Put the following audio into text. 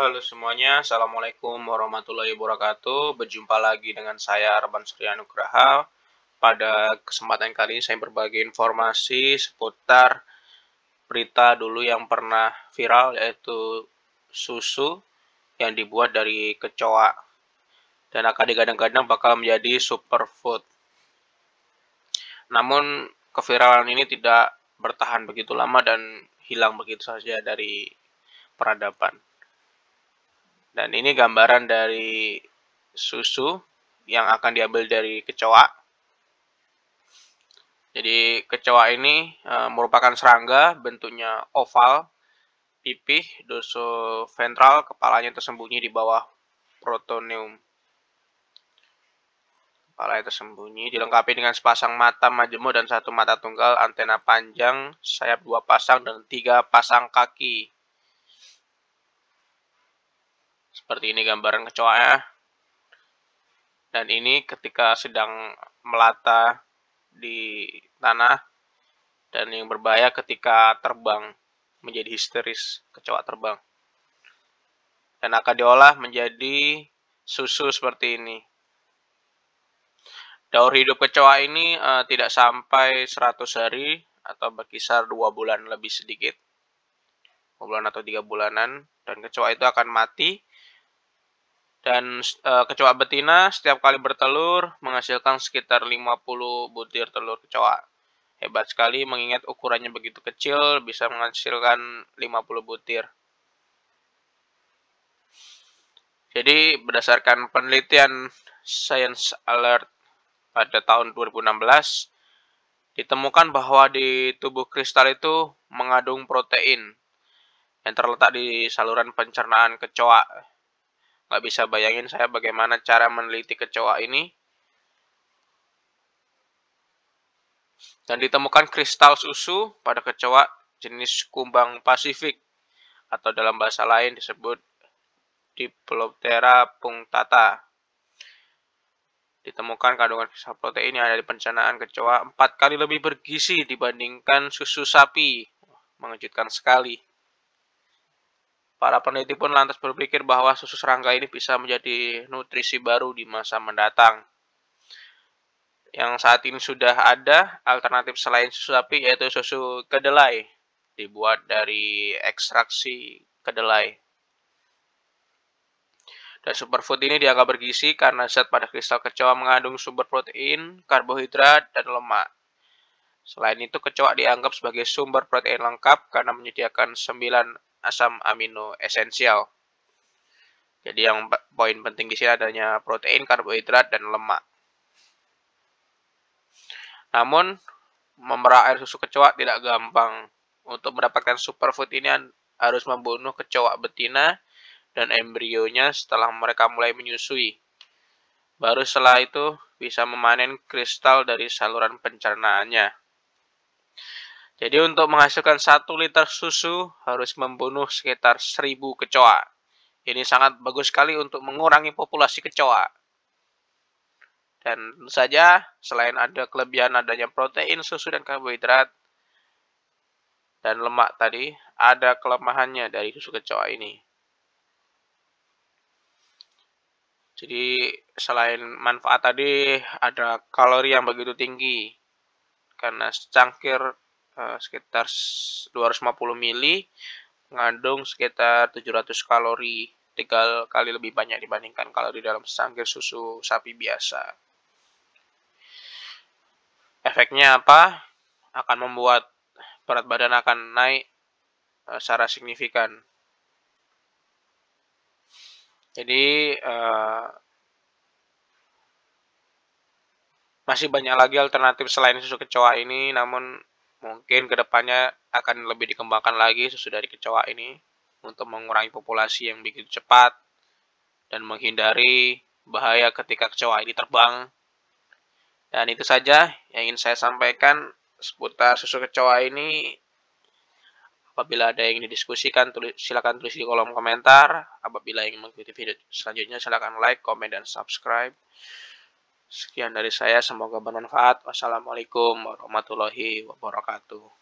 Halo semuanya, Assalamualaikum warahmatullahi wabarakatuh. Berjumpa lagi dengan saya Arban Surya Nugraha. Pada kesempatan kali ini saya berbagi informasi seputar berita dulu yang pernah viral yaitu susu yang dibuat dari kecoa dan akan digadang-gadang bakal menjadi superfood. Namun keviralan ini tidak bertahan begitu lama dan hilang begitu saja dari peradaban. Dan ini gambaran dari susu yang akan diambil dari kecoa. Jadi kecoa ini e, merupakan serangga bentuknya oval, pipih, dorso ventral, kepalanya tersembunyi di bawah protoneum. kepala tersembunyi, dilengkapi dengan sepasang mata majemuk dan satu mata tunggal, antena panjang, sayap dua pasang, dan tiga pasang kaki. Seperti ini gambaran kecoa ya Dan ini ketika sedang melata di tanah dan yang berbahaya ketika terbang menjadi histeris kecoa terbang dan akan diolah menjadi susu seperti ini. Daur hidup kecoa ini uh, tidak sampai 100 hari atau berkisar dua bulan lebih sedikit, dua bulan atau tiga bulanan, dan kecoa itu akan mati dan e, kecoa betina setiap kali bertelur menghasilkan sekitar 50 butir telur kecoa. Hebat sekali mengingat ukurannya begitu kecil bisa menghasilkan 50 butir. Jadi berdasarkan penelitian Science Alert pada tahun 2016 ditemukan bahwa di tubuh kristal itu mengandung protein yang terletak di saluran pencernaan kecoa nggak bisa bayangin saya bagaimana cara meneliti kecoa ini. Dan ditemukan kristal susu pada kecoa jenis kumbang Pasifik atau dalam bahasa lain disebut Diploptera punctata. Ditemukan kandungan kristal protein yang ada di pencernaan kecoa 4 kali lebih bergizi dibandingkan susu sapi. Mengejutkan sekali. Para peneliti pun lantas berpikir bahwa susu serangga ini bisa menjadi nutrisi baru di masa mendatang. Yang saat ini sudah ada alternatif selain susu sapi yaitu susu kedelai dibuat dari ekstraksi kedelai. Dan superfood ini dianggap bergizi karena zat pada kristal kecoa mengandung sumber protein, karbohidrat, dan lemak. Selain itu, kecoa dianggap sebagai sumber protein lengkap karena menyediakan 9 asam amino esensial. Jadi yang poin penting di sini adanya protein, karbohidrat, dan lemak. Namun, memerah air susu kecoa tidak gampang. Untuk mendapatkan superfood ini harus membunuh kecoa betina dan embrionya setelah mereka mulai menyusui. Baru setelah itu bisa memanen kristal dari saluran pencernaannya. Jadi untuk menghasilkan 1 liter susu harus membunuh sekitar 1000 kecoa. Ini sangat bagus sekali untuk mengurangi populasi kecoa. Dan tentu saja, selain ada kelebihan adanya protein, susu, dan karbohidrat, dan lemak tadi, ada kelemahannya dari susu kecoa ini. Jadi, selain manfaat tadi, ada kalori yang begitu tinggi. Karena secangkir Eh, sekitar 250 mili mengandung sekitar 700 kalori tiga kali lebih banyak dibandingkan kalori dalam sangkir susu sapi biasa. Efeknya apa? Akan membuat berat badan akan naik eh, secara signifikan. Jadi uh, masih banyak lagi alternatif selain susu kecoa ini, namun Mungkin kedepannya akan lebih dikembangkan lagi sesudah dari ini untuk mengurangi populasi yang begitu cepat dan menghindari bahaya ketika kecoa ini terbang. Dan itu saja yang ingin saya sampaikan seputar susu kecoa ini. Apabila ada yang ingin didiskusikan, tulis, silakan tulis di kolom komentar. Apabila ingin mengikuti video selanjutnya, silakan like, komen, dan subscribe. Sekian dari saya, semoga bermanfaat. Wassalamualaikum warahmatullahi wabarakatuh.